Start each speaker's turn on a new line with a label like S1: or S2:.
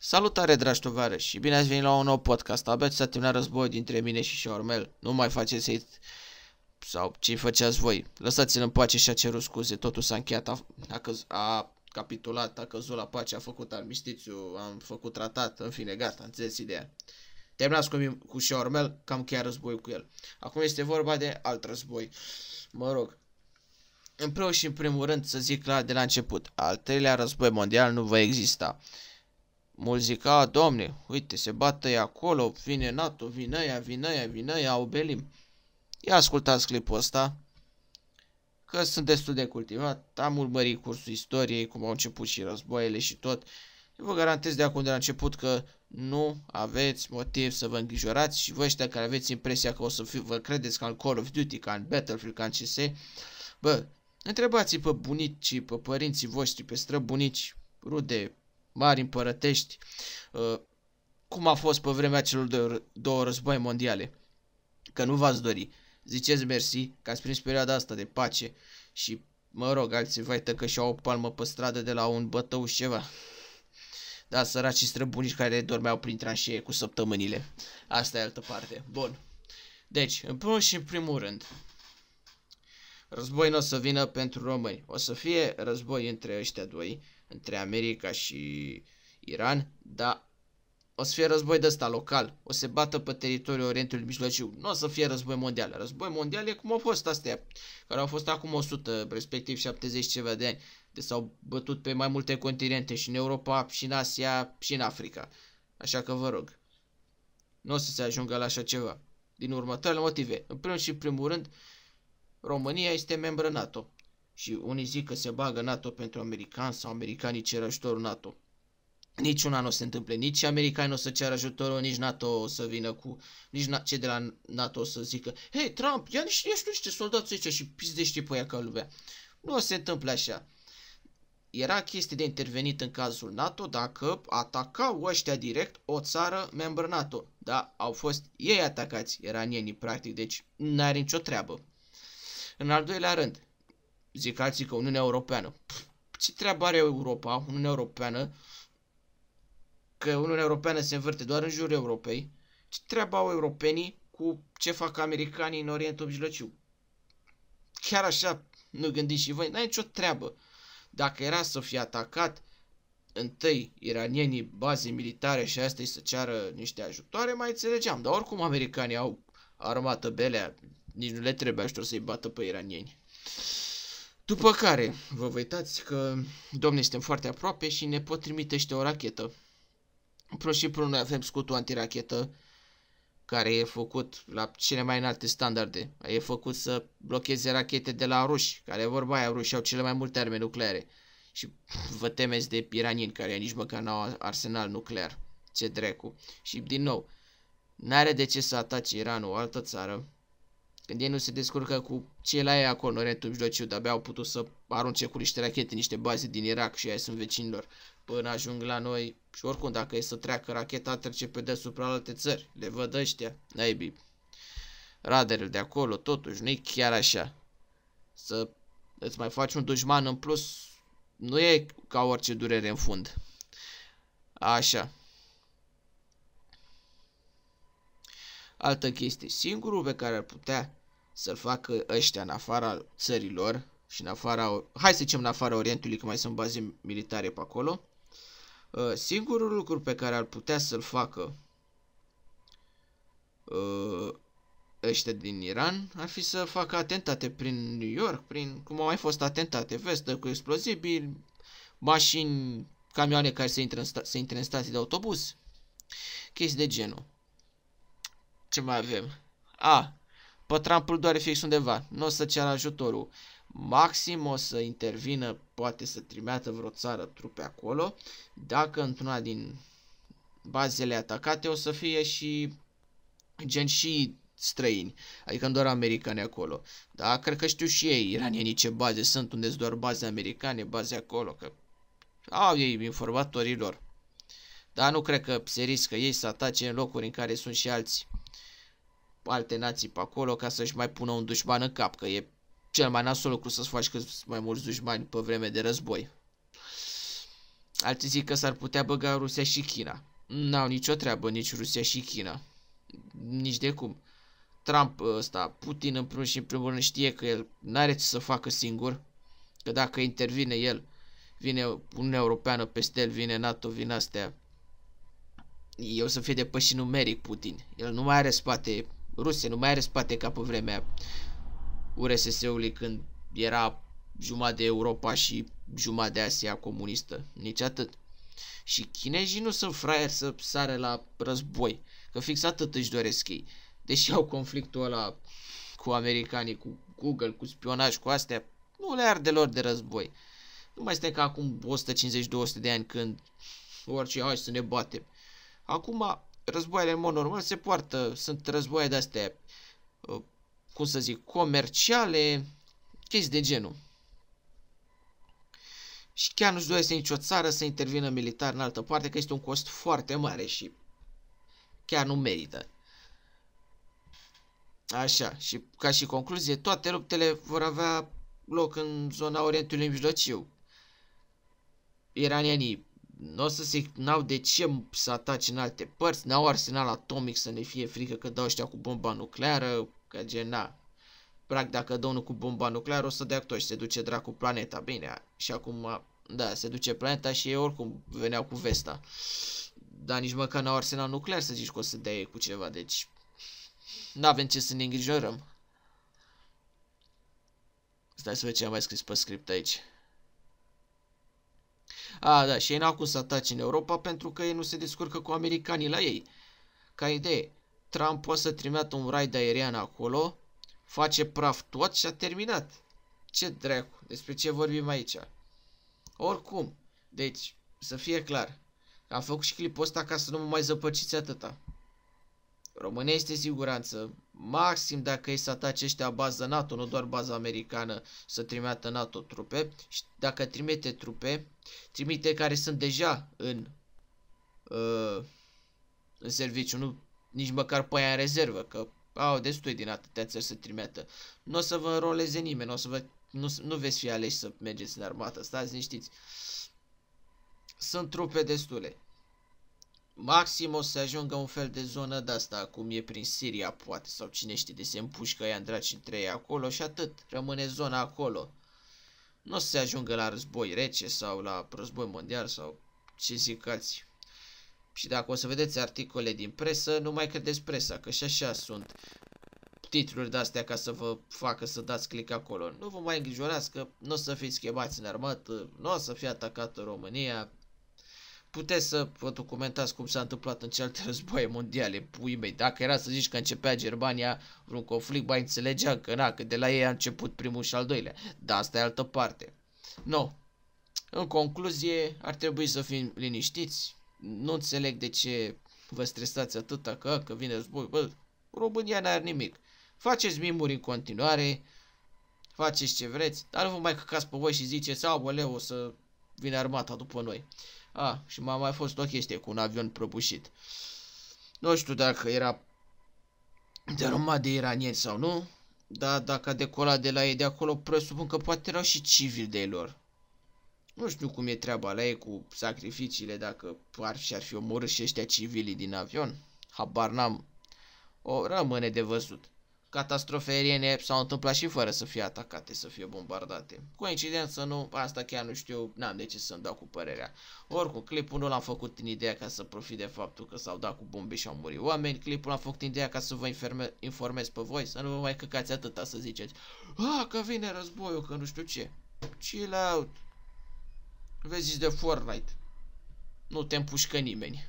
S1: Salutare dragi tovarăși și bine ați venit la un nou podcast. Abia s-a terminat războiul dintre mine și Șormel. Nu mai faceți hit sau ce făceați voi. Lăsați-l în pace și a cerut scuze. Totul s-a încheiat, a, a, căz, a capitulat, a căzut la pace, a făcut armistițiu, am făcut tratat, în fine, gata, înțeles ideea. Terminați cu, cu Șormel, cam chiar război cu el. Acum este vorba de alt război. Mă rog, în primul și în primul rând să zic la, de la început, al treilea război mondial nu va exista. Mulți zic, a, domne, uite, se bată ea acolo, vine NATO, vine aia, vine aia, vine ea, obelim. Ia ascultați clipul ăsta, că sunt destul de cultivat, am urmărit cursul istoriei, cum au început și războaiele și tot. vă garantez de acum de la început că nu aveți motiv să vă îngrijorați și voi ăștia care aveți impresia că o să fi, vă credeți ca în Call of Duty, ca în Battlefield, ca în CS, bă, întrebați pe bunicii, pe părinții voștri, pe străbunici, rude, mari împărătești, uh, cum a fost pe vremea celor două războaie mondiale. Că nu v-ați dori. Ziceți mersi că ați prins perioada asta de pace și, mă rog, alții vai că și-au o palmă pe stradă de la un bătău și ceva. Da, săracii străbunici care dormeau prin tranșee cu săptămânile. Asta e altă parte. Bun. Deci, în primul și în primul rând, Război nu o să vină pentru români. O să fie război între ăștia doi, între America și Iran, dar o să fie război de ăsta local. O să se bată pe teritoriul Orientului Mijlociu. Nu o să fie război mondial. Război mondial e cum au fost astea, care au fost acum 100, respectiv 70 ceva de ani. De s-au bătut pe mai multe continente, și în Europa, și în Asia, și în Africa. Așa că vă rog, nu o să se ajungă la așa ceva. Din următoarele motive. În primul și în primul rând, România este membră NATO și unii zic că se bagă NATO pentru americani sau americanii cer ajutorul NATO. Niciuna nu o se întâmple, nici americani nu o să ceară ajutorul, nici NATO o să vină cu, nici na- cei de la NATO o să zică, hei Trump, ia niște, ia niște soldați aici și pizdește pe aia ca lumea. Nu o se întâmple așa. Era chestie de intervenit în cazul NATO dacă atacau ăștia direct o țară membră NATO. Da, au fost ei atacați, iranienii practic, deci n-are nicio treabă. În al doilea rând, zic alții că Uniunea Europeană. Pff, ce treabă are Europa, Uniunea Europeană, că Uniunea Europeană se învârte doar în jurul Europei, ce treabă au europenii cu ce fac americanii în Orientul Mijlociu? Chiar așa nu gândiți și voi, n-ai nicio treabă. Dacă era să fie atacat, întâi iranienii baze militare și asta să ceară niște ajutoare, mai înțelegeam. Dar oricum americanii au armată belea, nici nu le trebuie ajutor să-i bată pe iranieni. După care, vă uitați că, domne, suntem foarte aproape și ne pot trimite și o rachetă. Pro și pro, noi avem scutul antirachetă, care e făcut la cele mai înalte standarde. E făcut să blocheze rachete de la ruși, care vorba aia, ruși au cele mai multe arme nucleare. Și vă temeți de iranieni care nici măcar n-au arsenal nuclear. Ce dracu. Și din nou, n-are de ce să atace Iranul o altă țară când ei nu se descurcă cu ce la ei acolo, Orientul Mijlociu, de-abia au putut să arunce cu niște rachete, niște baze din Irak și ai sunt vecinilor, până ajung la noi. Și oricum, dacă e să treacă racheta, trece pe deasupra alte țări. Le văd ăștia, naibii. Radarul de acolo, totuși, nu e chiar așa. Să îți mai faci un dușman în plus, nu e ca orice durere în fund. Așa. Altă chestie, singurul pe care ar putea să-l facă ăștia în afara țărilor și în afara, hai să zicem în afara Orientului, că mai sunt baze militare pe acolo, uh, singurul lucru pe care ar putea să-l facă uh, ăștia din Iran ar fi să facă atentate prin New York, prin cum au mai fost atentate vestă cu explozibili, mașini, camioane care se intră în, sta- se intre în stații de autobuz, chestii de genul. Ce mai avem? A, îl doare fix undeva, nu o să ceară ajutorul. Maxim o să intervină, poate să trimeată vreo țară trupe acolo, dacă într-una din bazele atacate o să fie și gen și străini, adică nu doar americani acolo. Da, cred că știu și ei, iranienii ce baze sunt, unde sunt doar baze americane, baze acolo, că au ei informatorii lor. Dar nu cred că se riscă ei să atace în locuri în care sunt și alții alte nații pe acolo ca să-și mai pună un dușman în cap, că e cel mai nasol lucru să-ți faci cât mai mulți dușmani pe vreme de război. Alții zic că s-ar putea băga Rusia și China. N-au nicio treabă nici Rusia și China. Nici de cum. Trump ăsta, Putin în primul și în primul rând știe că el n-are ce să facă singur, că dacă intervine el, vine Uniunea Europeană peste el, vine NATO, vine astea, eu să fie depășit numeric Putin. El nu mai are spate Rusia nu mai are spate ca pe vremea URSS-ului când era jumătate de Europa și jumătate de Asia comunistă. Nici atât. Și chinezii nu sunt fraieri să sare la război, că fix atât își doresc ei. Deși au conflictul ăla cu americanii, cu Google, cu spionaj, cu astea, nu le arde lor de război. Nu mai este ca acum 150-200 de ani când orice, hai să ne batem. Acum războaiele în mod normal se poartă, sunt războaie de-astea, uh, cum să zic, comerciale, chestii de genul. Și chiar nu-și doresc nicio țară să intervină militar în altă parte, că este un cost foarte mare și chiar nu merită. Așa, și ca și concluzie, toate luptele vor avea loc în zona Orientului Mijlociu. Iranianii nu o să se, n-au de ce să atace în alte părți, n-au arsenal atomic să ne fie frică că dau ăștia cu bomba nucleară, că gen, na, practic dacă dă unul cu bomba nucleară o să dea tot și se duce dracu planeta, bine, și acum, da, se duce planeta și ei oricum veneau cu Vesta, dar nici măcar n-au arsenal nuclear să zici că o să dea ei cu ceva, deci n-avem ce să ne îngrijorăm. Stai să vedem ce am mai scris pe script aici. A, da, și ei n-au cum să atace în Europa pentru că ei nu se descurcă cu americanii la ei. Ca idee, Trump poate să trimeată un raid aerian acolo, face praf tot și a terminat. Ce dracu, despre ce vorbim aici? Oricum, deci, să fie clar, am făcut și clipul ăsta ca să nu mă mai zăpăciți atâta. România este siguranță, maxim dacă ei să atace ăștia bază NATO, nu doar baza americană, să trimeată NATO trupe. Și dacă trimite trupe, trimite care sunt deja în, uh, în serviciu, nu nici măcar pe aia în rezervă, că au destui din atâtea țări să trimită. Nu o să vă înroleze nimeni, o să vă, nu, nu veți fi aleși să mergeți în armată, stați liniștiți. Sunt trupe destule. Maxim o să ajungă un fel de zonă de asta, cum e prin Siria poate, sau cine știe de se împușcă ea în și între ei acolo și atât, rămâne zona acolo. Nu o să se ajungă la război rece sau la război mondial sau ce zic alții. Și dacă o să vedeți articole din presă, nu mai credeți presa, că și așa sunt titluri de-astea ca să vă facă să dați click acolo. Nu vă mai îngrijorați că nu o să fiți chemați în armată, nu o să fie atacată România, puteți să vă documentați cum s-a întâmplat în celelalte războaie mondiale, pui mei. Dacă era să zici că începea Germania vreun conflict, mai înțelegea că na, că de la ei a început primul și al doilea. Dar asta e altă parte. No. În concluzie, ar trebui să fim liniștiți. Nu înțeleg de ce vă stresați atâta că, că vine război. Bă, România n-are nimic. Faceți mimuri în continuare, faceți ce vreți, dar nu vă mai căcați pe voi și ziceți, au, o să vine armata după noi. A, ah, și m-a mai fost o chestie cu un avion prăbușit. Nu știu dacă era dărâmat de iranieni sau nu, dar dacă a decolat de la ei de acolo, presupun că poate erau și civili de lor. Nu știu cum e treaba la ei cu sacrificiile, dacă ar fi, ar fi omorât și ăștia civilii din avion. Habar n-am. O rămâne de văzut. Catastrofe aeriene s-au întâmplat și fără să fie atacate, să fie bombardate. Coincidență nu, asta chiar nu știu, n-am de ce să-mi dau cu părerea. Oricum, clipul nu l-am făcut în ideea ca să profit de faptul că s-au dat cu bombe și au murit oameni, clipul l-am făcut în ideea ca să vă informe, informez pe voi, să nu vă mai căcați atâta să ziceți Ah, că vine războiul, că nu știu ce. Chill out. Vezi de Fortnite. Nu te împușcă nimeni.